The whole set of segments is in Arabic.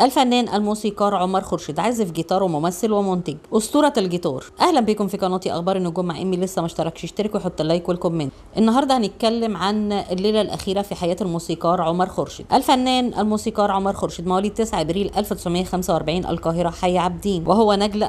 الفنان الموسيقار عمر خرشد عازف جيتار وممثل ومنتج اسطوره الجيتار اهلا بكم في قناتي اخبار النجوم مع امي لسه ما اشتركش اشترك وحط اللايك والكومنت النهارده هنتكلم عن الليله الاخيره في حياه الموسيقار عمر خرشد الفنان الموسيقار عمر خرشد مواليد 9 ابريل 1945 القاهره حي عابدين وهو نجل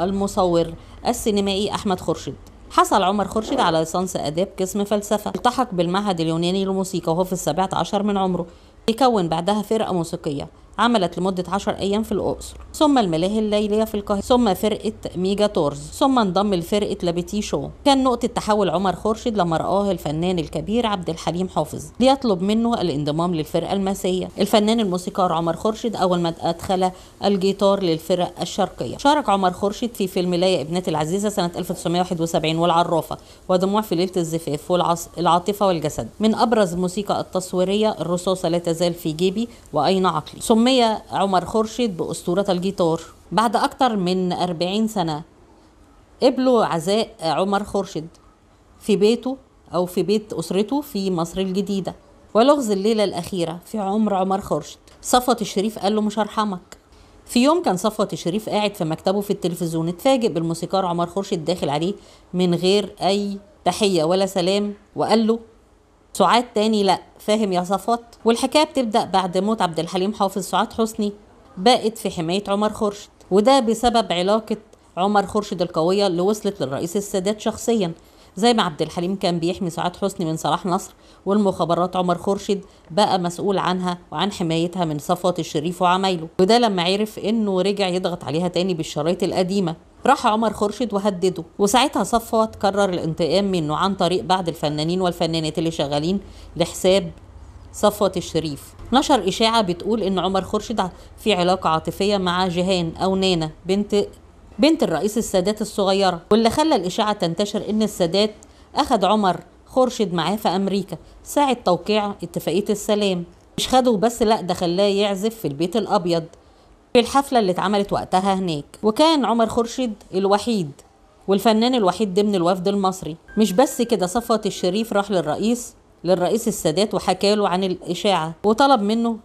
المصور السينمائي احمد خرشد حصل عمر خرشد على ليسانس آداب قسم فلسفة التحق بالمعهد اليوناني للموسيقى وهو في السابعة عشر من عمره يكون بعدها فرقة موسيقية عملت لمدة 10 أيام في الأقصر ثم الملاهي الليلية في القاهرة ثم فرقة ميجا تورز ثم انضم لفرقة لابيتي شو كان نقطة تحول عمر خورشيد لما رآه الفنان الكبير عبد الحليم حافظ ليطلب منه الانضمام للفرقة الماسية الفنان الموسيقار عمر خورشيد أول ما أدخل الجيتار للفرق الشرقية شارك عمر خورشيد في فيلم ليا ابنتي العزيزة سنة 1971 والعرافة ودموع في ليلة الزفاف والعاطفة والجسد من أبرز الموسيقى التصويرية الرصاصة لا تزال في جيبي وأين عقلي سمي عمر خورشيد بأسطورة الجيتار بعد أكثر من أربعين سنة قبلوا عزاء عمر خورشيد في بيته أو في بيت أسرته في مصر الجديدة ولغز الليلة الأخيرة في عمر عمر خورشيد صفوت الشريف قال له مش هرحمك في يوم كان صفوت الشريف قاعد في مكتبه في التلفزيون اتفاجئ بالموسيقار عمر خورشيد داخل عليه من غير أي تحية ولا سلام وقال له سعاد تاني لأ فاهم يا صفوت والحكاية بتبدأ بعد موت عبد الحليم حافظ سعاد حسني بقت في حماية عمر خورشيد وده بسبب علاقة عمر خورشيد القوية اللي وصلت للرئيس السادات شخصيا زي ما عبد الحليم كان بيحمي سعاد حسني من صلاح نصر والمخابرات عمر خورشيد بقى مسؤول عنها وعن حمايتها من صفوت الشريف وعمايله وده لما عرف انه رجع يضغط عليها تاني بالشرايط القديمه راح عمر خرشد وهدده وساعتها صفوت كرر الانتقام منه عن طريق بعض الفنانين والفنانات اللي شغالين لحساب صفوت الشريف نشر إشاعة بتقول إن عمر خرشد في علاقة عاطفية مع جيهان أو نانا بنت بنت الرئيس السادات الصغيرة واللي خلى الإشاعة تنتشر إن السادات أخد عمر خرشد معاه في أمريكا ساعة توقيع اتفاقية السلام مش خده بس لأ ده خلاه يعزف في البيت الأبيض في الحفلة اللي اتعملت وقتها هناك وكان عمر خورشيد الوحيد والفنان الوحيد ضمن الوفد المصري مش بس كده صفوت الشريف راح للرئيس للرئيس السادات وحكى له عن الإشاعة وطلب منه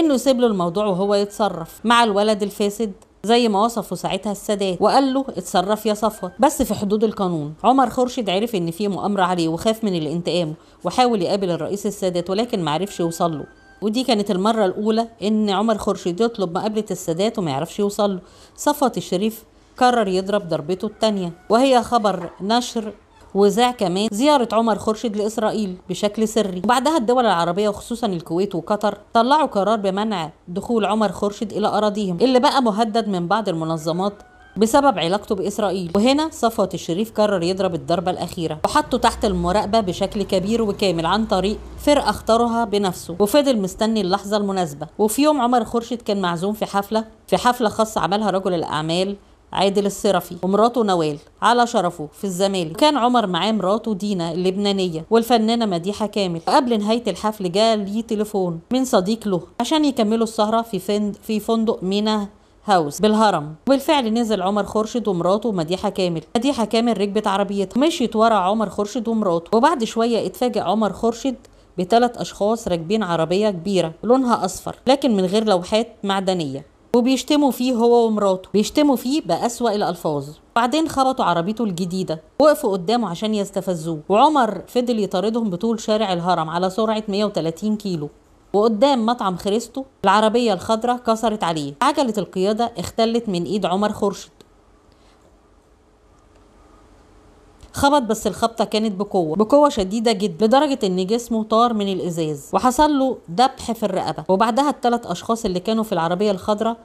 إنه يسيب له الموضوع وهو يتصرف مع الولد الفاسد زي ما وصفه ساعتها السادات وقال له اتصرف يا صفوت بس في حدود القانون عمر خورشيد عرف ان في مؤامره عليه وخاف من الانتقام وحاول يقابل الرئيس السادات ولكن معرفش يوصل له ودي كانت المرة الأولى إن عمر خورشيد يطلب مقابلة السادات وما يعرفش يوصل له صفوت الشريف قرر يضرب ضربته الثانية وهي خبر نشر وذاع كمان زيارة عمر خورشيد لإسرائيل بشكل سري وبعدها الدول العربية وخصوصا الكويت وقطر طلعوا قرار بمنع دخول عمر خورشيد إلى أراضيهم اللي بقى مهدد من بعض المنظمات بسبب علاقته بإسرائيل وهنا صفوت الشريف قرر يضرب الضربة الأخيرة وحطه تحت المراقبة بشكل كبير وكامل عن طريق فرقة اختارها بنفسه وفضل مستني اللحظة المناسبة وفي يوم عمر خورشيد كان معزوم في حفلة في حفلة خاصة عملها رجل الأعمال عادل الصرفي ومراته نوال على شرفه في الزمالك وكان عمر معاه مراته دينا اللبنانيه والفنانه مديحه كامل وقبل نهايه الحفل جاء لي تليفون من صديق له عشان يكملوا السهره في في فندق مينا هاوس بالهرم وبالفعل نزل عمر خورشيد ومراته ومديحه كامل مديحه كامل ركبت عربيتها مشيت ورا عمر خورشيد ومراته وبعد شويه اتفاجئ عمر خورشيد بثلاث اشخاص راكبين عربيه كبيره لونها اصفر لكن من غير لوحات معدنيه وبيشتموا فيه هو ومراته بيشتموا فيه بأسوأ الألفاظ بعدين خبطوا عربيته الجديدة وقفوا قدامه عشان يستفزوه وعمر فضل يطاردهم بطول شارع الهرم على سرعة 130 كيلو وقدام مطعم خريستو العربية الخضراء كسرت عليه عجلة القيادة اختلت من ايد عمر خورشيد خبط بس الخبطه كانت بقوه بقوه شديده جدا لدرجه ان جسمه طار من الازاز وحصل له دبح في الرقبه وبعدها التلات اشخاص اللي كانوا في العربيه الخضراء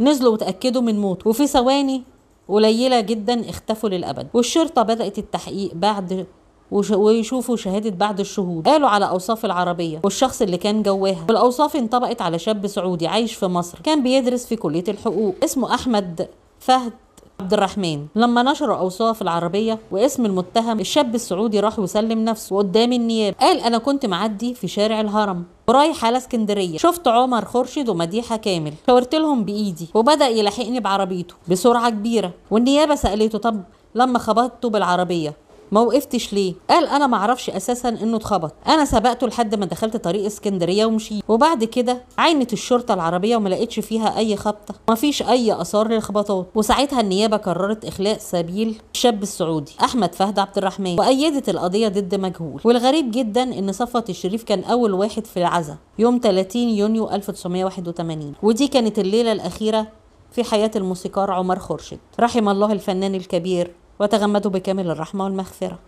نزلوا وتاكدوا من موته وفي ثواني قليله جدا اختفوا للابد والشرطه بدات التحقيق بعد ويشوفوا شهادة بعد الشهود قالوا على أوصاف العربية والشخص اللي كان جواها والأوصاف انطبقت على شاب سعودي عايش في مصر كان بيدرس في كلية الحقوق اسمه أحمد فهد عبد الرحمن لما نشروا اوصاف العربيه واسم المتهم الشاب السعودي راح وسلم نفسه قدام النيابه قال انا كنت معدي في شارع الهرم ورايح على اسكندريه شفت عمر خرشد ومديحه كامل شاورت لهم بايدي وبدا يلاحقني بعربيته بسرعه كبيره والنيابه سالته طب لما خبطته بالعربيه ما وقفتش ليه قال انا ما اعرفش اساسا انه اتخبط انا سبقته لحد ما دخلت طريق اسكندريه ومشيت وبعد كده عينت الشرطه العربيه وما لقيتش فيها اي خبطه ما فيش اي اثار للخبطات وساعتها النيابه قررت اخلاء سبيل الشاب السعودي احمد فهد عبد الرحمن وايدت القضيه ضد مجهول والغريب جدا ان صفوت الشريف كان اول واحد في العزا يوم 30 يونيو 1981 ودي كانت الليله الاخيره في حياه الموسيقار عمر خورشيد رحم الله الفنان الكبير وتغمدوا بكامل الرحمة والمغفرة